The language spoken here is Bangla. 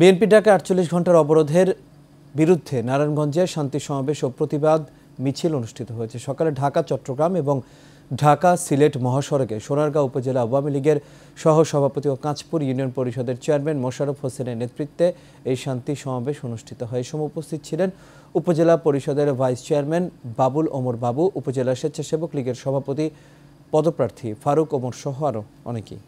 বিএনপি ডাকে আটচল্লিশ ঘন্টার অবরোধের বিরুদ্ধে নারায়ণগঞ্জে শান্তি সমাবেশ ও প্রতিবাদ মিছিল অনুষ্ঠিত হয়েছে সকালে ঢাকা চট্টগ্রাম এবং ঢাকা সিলেট মহাসড়কে সোনারগাঁও উপজেলা আওয়ামী লীগের সহসভাপতি ও কাঁচপুর ইউনিয়ন পরিষদের চেয়ারম্যান মোশাররফ হোসেনের নেতৃত্বে এই শান্তি সমাবেশ অনুষ্ঠিত হয় সময় উপস্থিত ছিলেন উপজেলা পরিষদের ভাইস চেয়ারম্যান বাবুল ওমর বাবু উপজেলা স্বেচ্ছাসেবক লীগের সভাপতি পদপ্রার্থী ফারুক ওমর সহ আরও অনেকেই